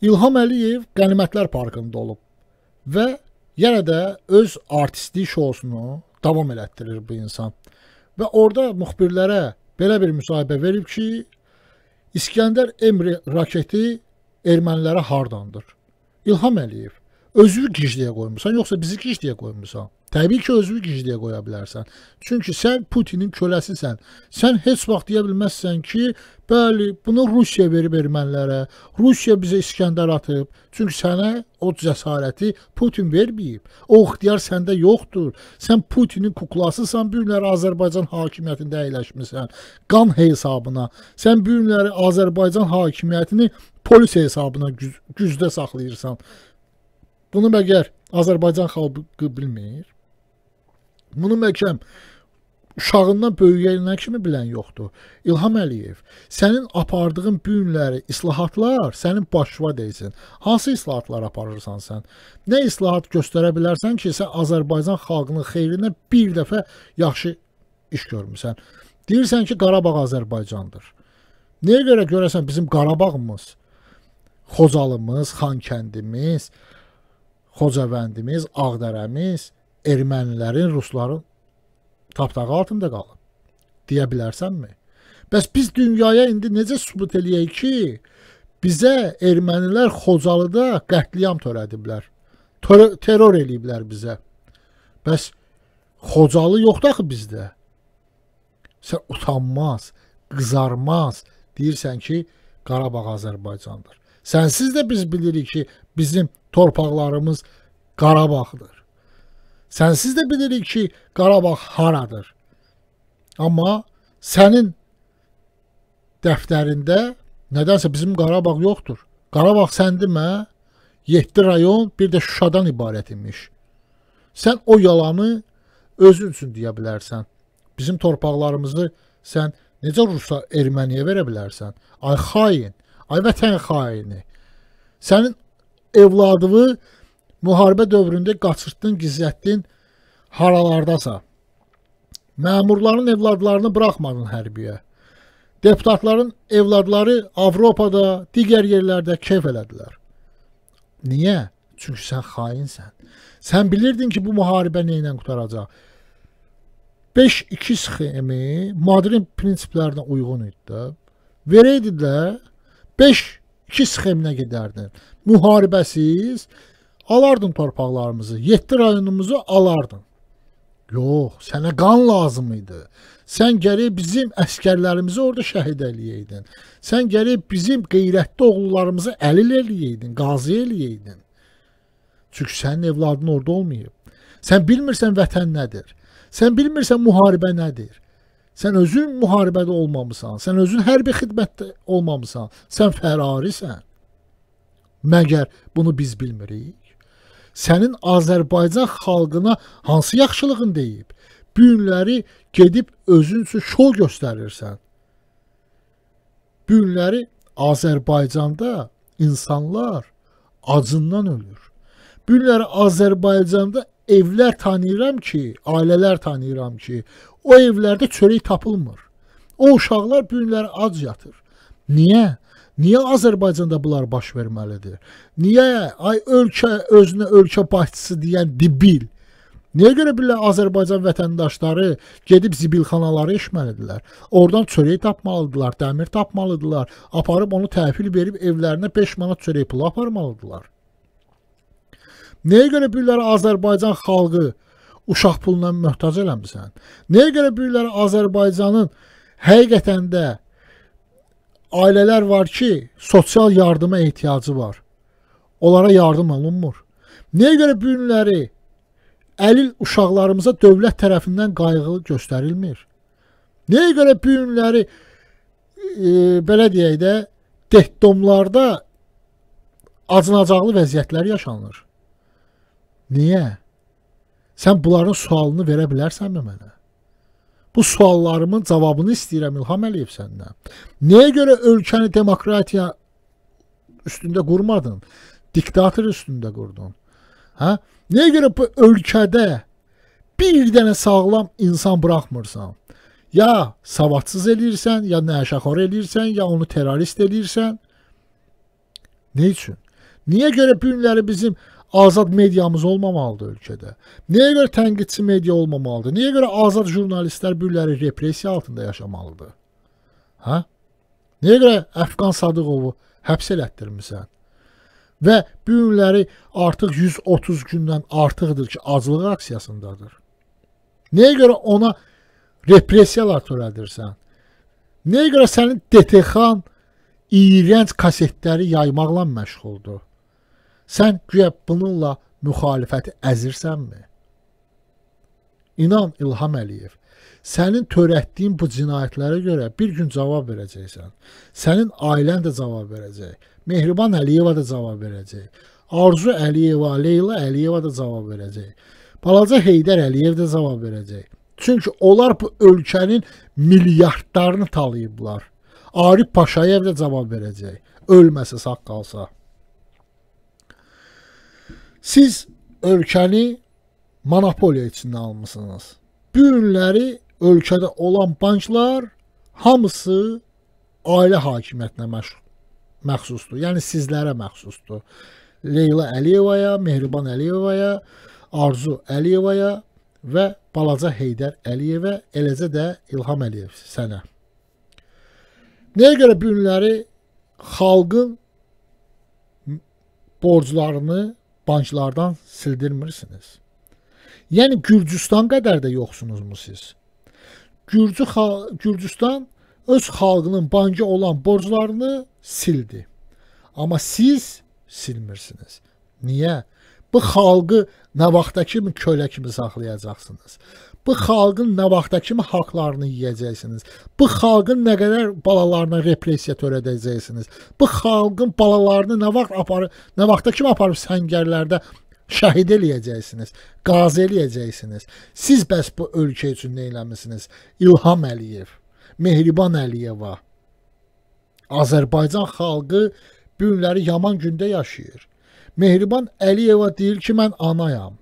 İlham Əliyev Qənimətlər Parkında olub və yenə də öz artistlik şousunu davam elətdirir bu insan. Və orada müxbirlərə belə bir müsahibə verib ki, İskəndər Emri raketi ermənilərə hardandır? İlham Əliyev, özünü gicdiyə qoymusan, yoxsa bizi gicdiyə qoymusan? Təbii ki, özünü gicliyə qoya bilərsən. Çünki sən Putinin köləsisən. Sən heç vaxt deyə bilməzsən ki, bəli, bunu Rusiya verib ermənilərə, Rusiya bizə İskəndər atıb. Çünki sənə o cəsarəti Putin verməyib. O ixtiyar səndə yoxdur. Sən Putinin kuklasısan, bu günləri Azərbaycan hakimiyyətində əyləşmisən. Qan hesabına. Sən bu günləri Azərbaycan hakimiyyətini polis hesabına güz gücdə saxlayırsan. Bunu məgər Azərbaycan xalqı bilmir? Bunu möhkəm uşağından böyüyənə kimi bilən yoxdur. İlham Əliyev, sənin apardığın bu günləri islahatlar sənin başva deyilsin. Hansı islahatlar aparırsan sən? Nə islahat göstərə bilərsən ki, sən Azərbaycan xalqının xeyrinə bir dəfə yaxşı iş görmüsən. Deyirsən ki, Qarabağ Azərbaycandır. Nəyə görə görəsən bizim Qarabağımız, Xocalımız, Xankəndimiz, Xocavəndimiz, Ağdərəmiz ermənilərin, rusların tapdağı altında qalıb. Deyə bilərsənmi? Bəs biz dünyaya indi necə sübut eləyək ki, bizə ermənilər Xocalıda qətliyam törədiblər. Ter terror eləyiblər bizə. Bəs Xocalı yoxdur axı bizdə. Sən utanmaz, qızarmaz deyirsən ki, Qarabağ Azərbaycandır. Sənsiz də biz bilirik ki, bizim torpaqlarımız Qarabağdır. Sənsiz də bilirik ki, Qarabağ haradır. Amma sənin dəftərində nədənsə bizim Qarabağ yoxdur. Qarabağ səndimə 7 rayon, bir də Şuşadan ibarət imiş. Sən o yalanı özün üçün deyə bilərsən. Bizim torpaqlarımızı sən necə Rusa Erməniyə verə bilərsən? Ay xain, ay vətən xaini. Sənin evladını Müharibə dövründə qaçırtdın, gizlətdin haralardasa. Məmurların evladlarını buraxmadın hərbiyə. Deputatların evladları Avropada, digər yerlərdə keyf elədilər. Niyə? Çünki sən xainsən. Sən bilirdin ki, bu müharibə nə ilə qutaracaq. 5-2 sxemi Madrid prinsiplərinə uyğun idi də. Vereydilər 5-2 sxeminə gedərdin. Müharibəsiz Alardın torpaqlarımızı, 7 rayonumuzu alardın. Yox, sənə qan lazım idi. Sən gərək bizim əskərlərimizi orada şəhid eləyəydin. Sən gərək bizim qeyrətli oğullarımızı əlil eləyəydin, qazi eləyəydin. Çünki sənin evladın orada olmayıb. Sən bilmirsən vətən nədir. Sən bilmirsən müharibə nədir. Sən özün müharibədə olmamısan, sən özün hərbi xidmətdə olmamısan, sən fərarisən. Məgər bunu biz bilmirik? sənin Azərbaycan xalqına hansı yaxşılığın deyib? Bu günləri gedib özün üçün şou göstərirsən. Bu günləri Azərbaycanda insanlar acından ölür. Bu günləri Azərbaycanda evlər tanıyıram ki, ailələr tanıyıram ki, o evlərdə çörək tapılmır. O uşaqlar bu günləri ac yatır. Niyə? Niyə Azərbaycanda bunlar baş verməlidir? Niyə ay ölkə özünə ölkə başçısı deyən dibil? Niyə görə belə Azərbaycan vətəndaşları gedib zibilxanaları eşməlidirlər? Oradan çörək tapmalıdılar, dəmir tapmalıdılar, aparıb onu təhvil verib evlərinə 5 manat çörək pulu aparmalıdılar. Nəyə görə bilirlər Azərbaycan xalqı uşaq puluna möhtac eləmisən? Nəyə görə bilirlər Azərbaycanın həqiqətən də ailələr var ki, sosial yardıma ehtiyacı var. Onlara yardım alınmır. Niyə görə bu günləri əlil uşaqlarımıza dövlət tərəfindən qayğı göstərilmir? Nəyə görə bu günləri e, belə deyək də, dehdomlarda acınacaqlı vəziyyətlər yaşanır? Niyə? Sən bunların sualını verə bilərsənmi mənə? Bu suallarımın cavabını istəyirəm İlham Əliyev səndən. Nəyə görə ölkəni demokratiya üstündə qurmadın? Diktator üstündə qurdun. Hə? Nəyə görə bu ölkədə bir dənə sağlam insan buraxmırsan? Ya savadsız eləyirsən, ya nəşəxor eləyirsən, ya onu terrorist eləyirsən. Nə üçün? Niyə görə bu günləri bizim azad mediamız olmamalıdır ölkədə? Niyə görə tənqidçi media olmamalıdır? Niyə görə azad jurnalistlər bürləri repressiya altında yaşamalıdır? Hə? Niyə görə Əfqan Sadıqovu həbs elətdirmisən? Və bu günləri artıq 130 gündən artıqdır ki, aclıq aksiyasındadır. Nəyə görə ona repressiyalar törədirsən? Nəyə görə sənin DTX-an iyrənc kasetləri yaymaqla məşğuldur? Sən güya bununla müxalifəti əzirsənmi? İnan İlham Əliyev, sənin törətdiyin bu cinayətlərə görə bir gün cavab verəcəksən. Sənin ailən də cavab verəcək. Mehriban Əliyeva da cavab verəcək. Arzu Əliyeva, Leyla Əliyeva da cavab verəcək. Balaca Heydər Əliyev də cavab verəcək. Çünki onlar bu ölkənin milyardlarını talayıblar. Arif Paşayev də cavab verəcək. Ölməsə sağ qalsa. Siz ölkəni monopoliya içində almısınız. Bu günləri ölkədə olan banklar hamısı ailə hakimiyyətinə məxsusdur. Yəni sizlərə məxsusdur. Leyla Əliyevaya, Mehriban Əliyevaya, Arzu Əliyevaya və balaca Heydər Əliyevə, eləcə də İlham Əliyev sənə. Nəyə görə bu günləri xalqın borclarını banclardan sildirmirsiniz? Yəni Gürcüstan qədər də yoxsunuzmu siz? Gürcü Gürcüstan öz xalqının banca olan borclarını sildi. Amma siz silmirsiniz. Niyə? Bu xalqı nə vaxta kimi kölə kimi saxlayacaqsınız? bu xalqın nə vaxta kimi haqlarını yeyəcəksiniz. Bu xalqın nə qədər balalarına repressiya törədəcəksiniz. Bu xalqın balalarını nə vaxt aparıb, nə vaxta kimi aparıb səngərlərdə şəhid eləyəcəksiniz, qazi eləyəcəksiniz. Siz bəs bu ölkə üçün nə eləmisiniz? İlham Əliyev, Mehriban Əliyeva. Azərbaycan xalqı bu günləri yaman gündə yaşayır. Mehriban Əliyeva deyir ki, mən anayam.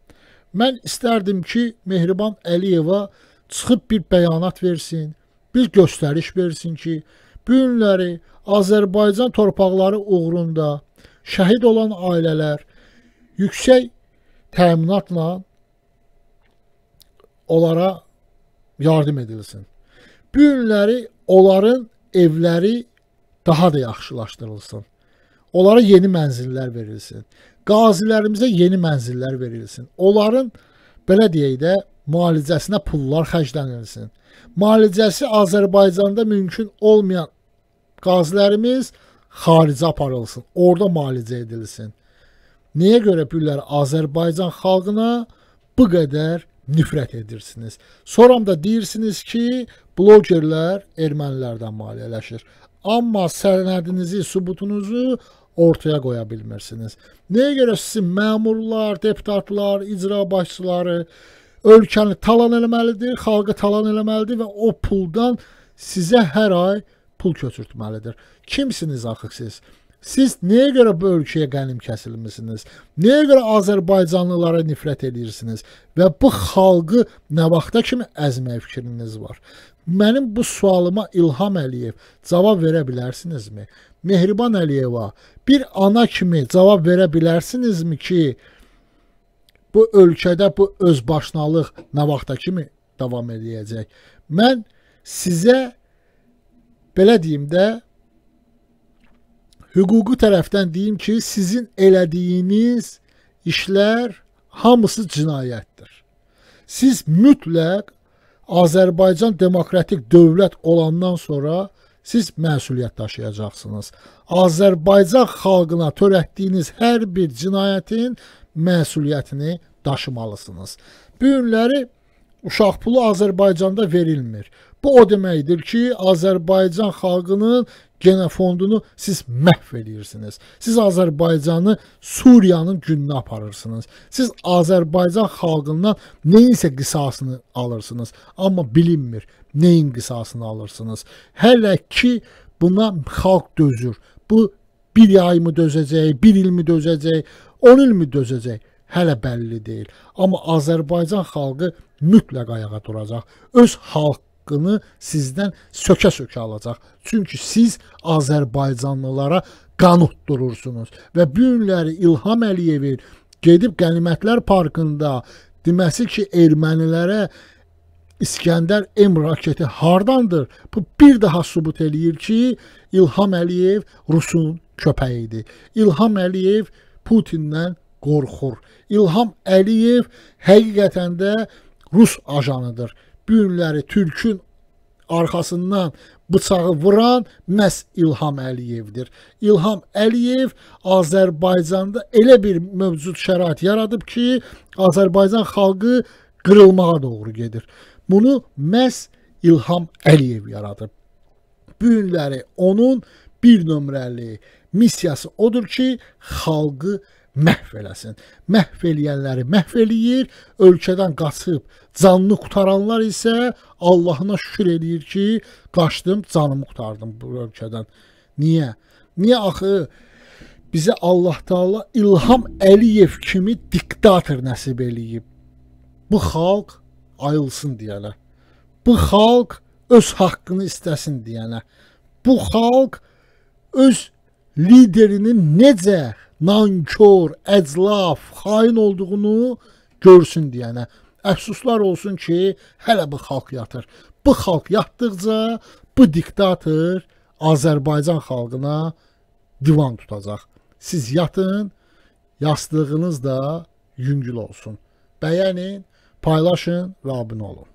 Mən istərdim ki, Mehriban Əliyeva çıxıb bir bəyanat versin, bir göstəriş versin ki, bu günləri Azərbaycan torpaqları uğrunda şəhid olan ailələr yüksək təminatla onlara yardım edilsin. Bu günləri onların evləri daha da yaxşılaşdırılsın. Onlara yeni mənzillər verilsin. Qazilərimizə yeni mənzillər verilsin. Onların belə deyək də müalicəsinə pullar xərclənilsin. Müalicəsi Azərbaycanda mümkün olmayan qazilərimiz xaricə aparılsın. Orda müalicə edilsin. Niyə görə güllər Azərbaycan xalqına bu qədər nifrət edirsiniz? Soram da deyirsiniz ki, blogerlər ermənilərdən maliyyələşir amma sənədinizi, sübutunuzu ortaya qoya bilmirsiniz. Nəyə görə sizin məmurlar, deputatlar, icra başçıları ölkəni talan eləməlidir, xalqı talan eləməlidir və o puldan sizə hər ay pul köçürtməlidir. Kimsiniz axı siz? Siz nəyə görə bu ölkəyə qənim kəsilmisiniz? Nəyə görə Azərbaycanlılara nifrət edirsiniz? Və bu xalqı nə vaxta kimi əzmək fikriniz var? Mənim bu sualıma İlham Əliyev cavab verə bilərsinizmi? Mehriban Əliyeva bir ana kimi cavab verə bilərsinizmi ki, bu ölkədə bu özbaşınalıq nə vaxta kimi davam edəcək? Mən sizə belə deyim də hüquqi tərəfdən deyim ki, sizin elədiyiniz işlər hamısı cinayətdir. Siz mütləq Azərbaycan demokratik dövlət olandan sonra siz məsuliyyət daşıyacaqsınız. Azərbaycan xalqına törətdiyiniz hər bir cinayətin məsuliyyətini daşımalısınız. Bu günləri uşaq pulu Azərbaycanda verilmir. Bu o deməkdir ki, Azərbaycan xalqının genofondunu siz məhv edirsiniz. Siz Azərbaycanı Suriyanın gününə aparırsınız. Siz Azərbaycan xalqından neyinsə qisasını alırsınız. Amma bilinmir neyin qisasını alırsınız. Hələ ki buna xalq dözür. Bu bir ay mı dözəcək, bir il mi dözəcək, 10 il mi dözəcək? Hələ bəlli deyil. Amma Azərbaycan xalqı mütləq ayağa duracaq. Öz xalq haqqını sizdən sökə-sökə alacaq. Çünki siz Azərbaycanlılara qan utdurursunuz və bu günləri İlham Əliyevin gedib Qənimətlər parkında deməsi ki, ermənilərə İskəndər M raketi hardandır? Bu bir daha sübut eləyir ki, İlham Əliyev Rusun köpəyi idi. İlham Əliyev Putindən qorxur. İlham Əliyev həqiqətən də Rus ajanıdır bu günləri türkün arxasından bıçağı vuran məhz İlham Əliyevdir. İlham Əliyev Azərbaycanda elə bir mövcud şərait yaradıb ki, Azərbaycan xalqı qırılmağa doğru gedir. Bunu məhz İlham Əliyev yaradıb. Bu günləri onun bir nömrəli missiyası odur ki, xalqı məhv eləsin. Məhv eləyənləri məhv eləyir, ölkədən qaçıb canını qutaranlar isə Allahına şükür eləyir ki, qaçdım, canımı qurtardım bu ölkədən. Niyə? Niyə axı bizə Allah Taala İlham Əliyev kimi diktator nəsib eləyib? Bu xalq ayılsın deyənə. Bu xalq öz haqqını istəsin deyənə. Bu xalq öz liderinin necə nankor, əclaf, xain olduğunu görsün deyənə. Yəni, əfsuslar olsun ki, hələ bu xalq yatır. Bu xalq yatdıqca bu diktator Azərbaycan xalqına divan tutacaq. Siz yatın, yastığınız da yüngül olsun. Bəyənin, paylaşın və abunə olun.